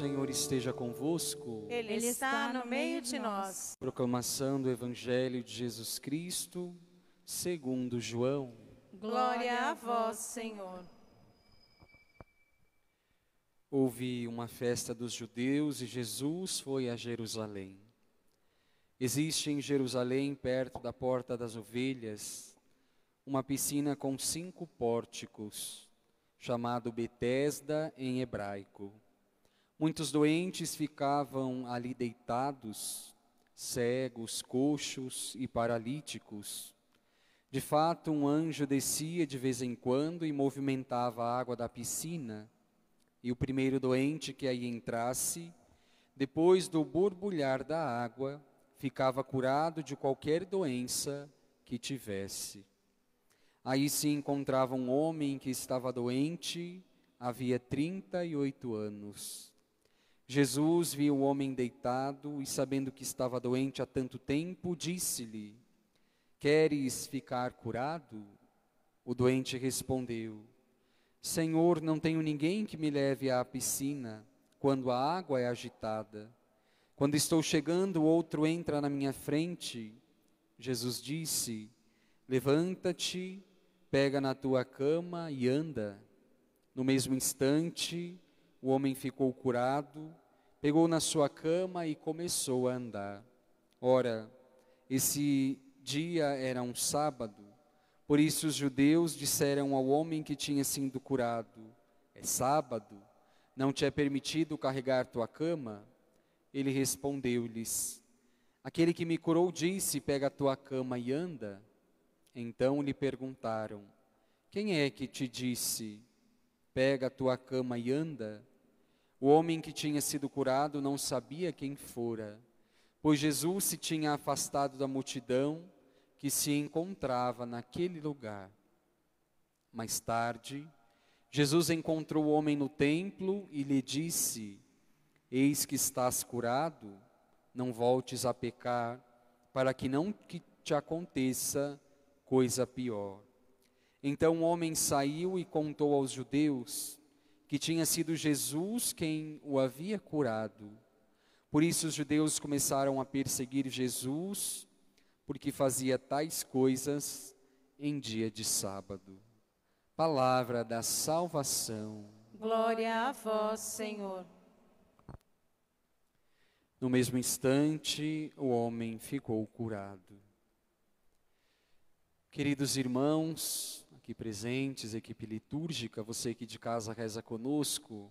Senhor esteja convosco. Ele está no meio de nós. Proclamação do Evangelho de Jesus Cristo, segundo João. Glória a vós, Senhor. Houve uma festa dos judeus e Jesus foi a Jerusalém. Existe em Jerusalém, perto da Porta das Ovelhas, uma piscina com cinco pórticos, chamado Betesda em hebraico Muitos doentes ficavam ali deitados, cegos, coxos e paralíticos. De fato, um anjo descia de vez em quando e movimentava a água da piscina. E o primeiro doente que aí entrasse, depois do borbulhar da água, ficava curado de qualquer doença que tivesse. Aí se encontrava um homem que estava doente havia 38 anos. Jesus viu o homem deitado e, sabendo que estava doente há tanto tempo, disse-lhe: Queres ficar curado? O doente respondeu: Senhor, não tenho ninguém que me leve à piscina quando a água é agitada. Quando estou chegando, outro entra na minha frente. Jesus disse: Levanta-te, pega na tua cama e anda. No mesmo instante, o homem ficou curado pegou na sua cama e começou a andar. Ora, esse dia era um sábado, por isso os judeus disseram ao homem que tinha sido curado: É sábado, não te é permitido carregar tua cama? Ele respondeu-lhes: Aquele que me curou disse: Pega a tua cama e anda. Então lhe perguntaram: Quem é que te disse: Pega a tua cama e anda? O homem que tinha sido curado não sabia quem fora, pois Jesus se tinha afastado da multidão que se encontrava naquele lugar. Mais tarde, Jesus encontrou o homem no templo e lhe disse: Eis que estás curado, não voltes a pecar, para que não que te aconteça coisa pior. Então o homem saiu e contou aos judeus que tinha sido Jesus quem o havia curado. Por isso os judeus começaram a perseguir Jesus, porque fazia tais coisas em dia de sábado. Palavra da salvação. Glória a vós, Senhor. No mesmo instante, o homem ficou curado. Queridos irmãos, aqui presentes, equipe litúrgica, você que de casa reza conosco,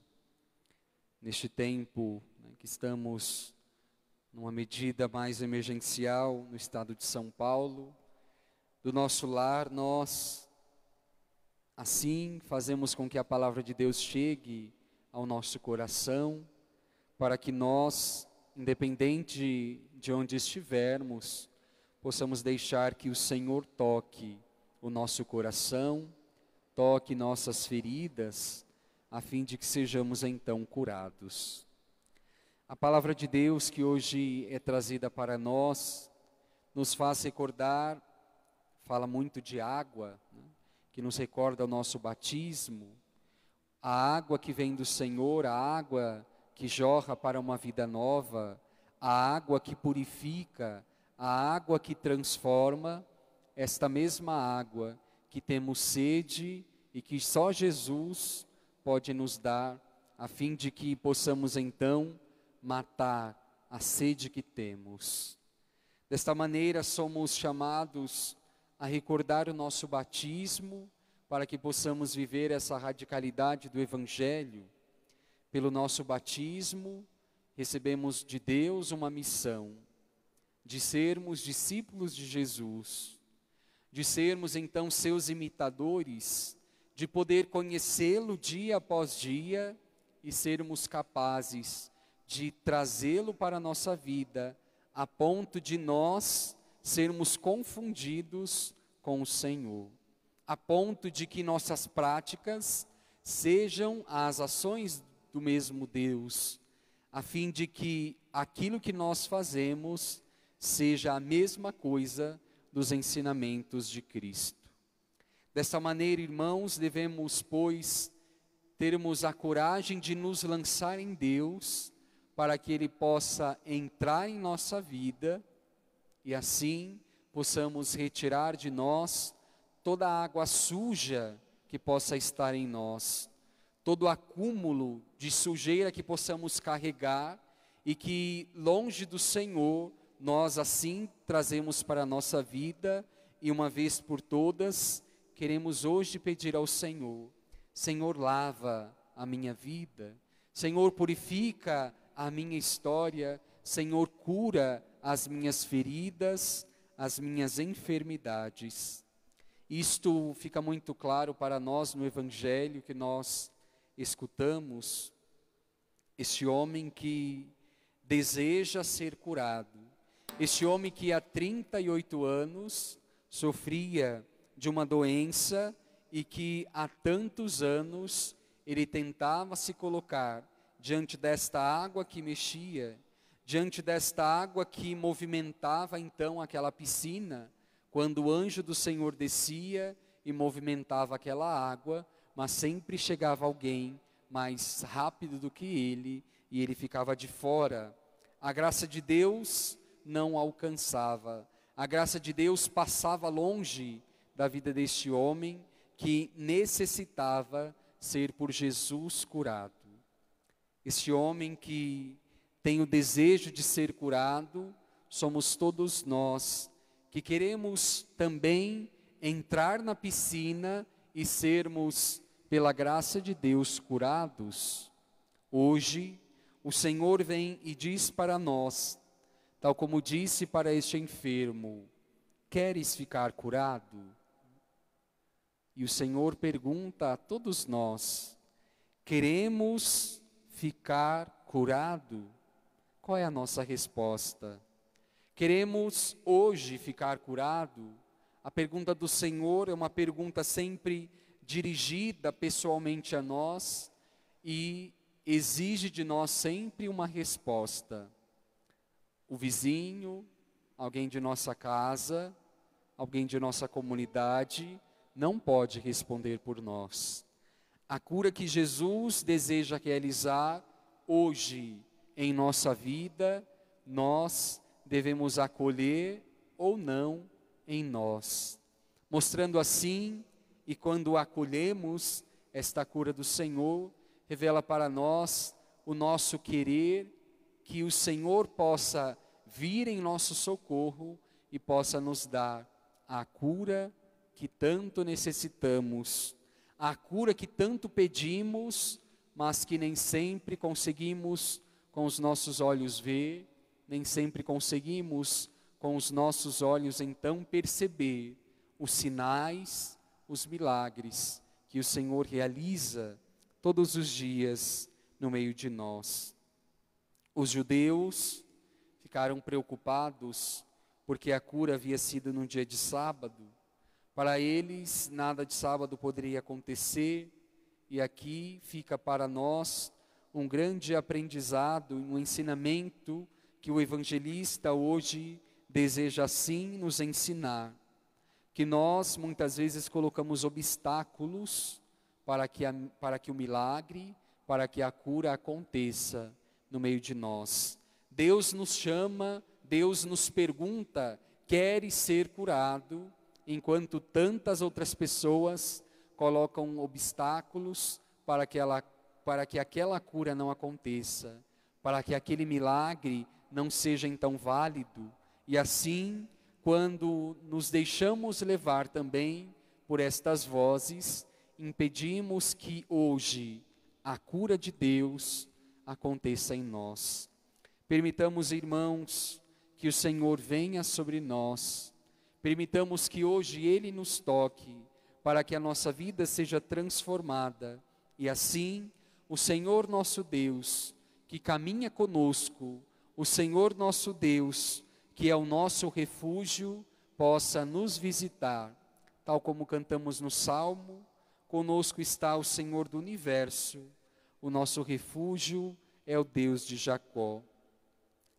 neste tempo né, que estamos numa medida mais emergencial no estado de São Paulo, do nosso lar, nós assim fazemos com que a palavra de Deus chegue ao nosso coração, para que nós, independente de onde estivermos, possamos deixar que o Senhor toque o nosso coração, toque nossas feridas, a fim de que sejamos então curados. A palavra de Deus que hoje é trazida para nós nos faz recordar, fala muito de água, né? que nos recorda o nosso batismo, a água que vem do Senhor, a água que jorra para uma vida nova, a água que purifica, a água que transforma esta mesma água que temos sede e que só Jesus pode nos dar, a fim de que possamos então matar a sede que temos. Desta maneira, somos chamados a recordar o nosso batismo, para que possamos viver essa radicalidade do Evangelho. Pelo nosso batismo, recebemos de Deus uma missão de sermos discípulos de Jesus de sermos então seus imitadores, de poder conhecê-lo dia após dia e sermos capazes de trazê-lo para a nossa vida, a ponto de nós sermos confundidos com o Senhor, a ponto de que nossas práticas sejam as ações do mesmo Deus, a fim de que aquilo que nós fazemos seja a mesma coisa dos ensinamentos de Cristo. Dessa maneira, irmãos, devemos, pois, termos a coragem de nos lançar em Deus, para que Ele possa entrar em nossa vida e assim possamos retirar de nós toda a água suja que possa estar em nós, todo o acúmulo de sujeira que possamos carregar e que, longe do Senhor, nós assim trazemos para a nossa vida e uma vez por todas, queremos hoje pedir ao Senhor: Senhor, lava a minha vida, Senhor, purifica a minha história, Senhor, cura as minhas feridas, as minhas enfermidades. Isto fica muito claro para nós no Evangelho que nós escutamos. Este homem que deseja ser curado, este homem que há 38 anos sofria de uma doença e que há tantos anos ele tentava se colocar diante desta água que mexia, diante desta água que movimentava então aquela piscina, quando o anjo do Senhor descia e movimentava aquela água, mas sempre chegava alguém mais rápido do que ele e ele ficava de fora. A graça de Deus não alcançava. A graça de Deus passava longe da vida deste homem que necessitava ser por Jesus curado. Este homem que tem o desejo de ser curado, somos todos nós que queremos também entrar na piscina e sermos, pela graça de Deus, curados. Hoje, o Senhor vem e diz para nós Tal como disse para este enfermo: Queres ficar curado? E o Senhor pergunta a todos nós: Queremos ficar curado? Qual é a nossa resposta? Queremos hoje ficar curado? A pergunta do Senhor é uma pergunta sempre dirigida pessoalmente a nós e exige de nós sempre uma resposta o vizinho, alguém de nossa casa, alguém de nossa comunidade, não pode responder por nós. A cura que Jesus deseja realizar hoje em nossa vida, nós devemos acolher ou não em nós. Mostrando assim, e quando acolhemos esta cura do Senhor, revela para nós o nosso querer que o Senhor possa vir em nosso socorro e possa nos dar a cura que tanto necessitamos, a cura que tanto pedimos, mas que nem sempre conseguimos com os nossos olhos ver, nem sempre conseguimos com os nossos olhos então perceber os sinais, os milagres que o Senhor realiza todos os dias no meio de nós. Os judeus ficaram preocupados porque a cura havia sido num dia de sábado. Para eles, nada de sábado poderia acontecer, e aqui fica para nós um grande aprendizado, um ensinamento que o evangelista hoje deseja sim nos ensinar. Que nós muitas vezes colocamos obstáculos para que, a, para que o milagre, para que a cura aconteça no meio de nós. Deus nos chama, Deus nos pergunta: queres ser curado? Enquanto tantas outras pessoas colocam obstáculos para que, ela, para que aquela cura não aconteça, para que aquele milagre não seja então válido. E assim, quando nos deixamos levar também por estas vozes, impedimos que hoje a cura de Deus aconteça em nós. Permitamos, irmãos, que o Senhor venha sobre nós. Permitamos que hoje Ele nos toque, para que a nossa vida seja transformada. E assim, o Senhor nosso Deus, que caminha conosco, o Senhor nosso Deus, que é o nosso refúgio, possa nos visitar. Tal como cantamos no Salmo, conosco está o Senhor do universo o nosso refúgio é o Deus de Jacó.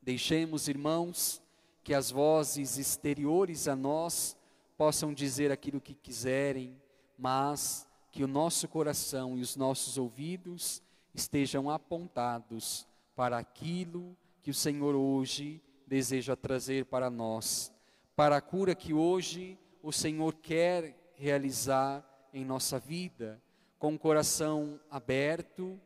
Deixemos, irmãos, que as vozes exteriores a nós possam dizer aquilo que quiserem, mas que o nosso coração e os nossos ouvidos estejam apontados para aquilo que o Senhor hoje deseja trazer para nós, para a cura que hoje o Senhor quer realizar em nossa vida, com o coração aberto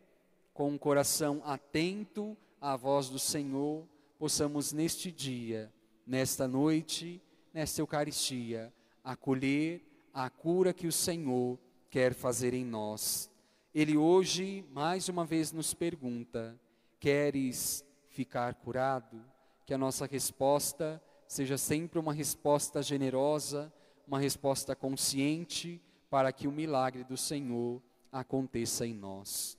com um coração atento à voz do Senhor, possamos neste dia, nesta noite, nesta Eucaristia, acolher a cura que o Senhor quer fazer em nós. Ele hoje, mais uma vez, nos pergunta: Queres ficar curado? Que a nossa resposta seja sempre uma resposta generosa, uma resposta consciente, para que o milagre do Senhor aconteça em nós.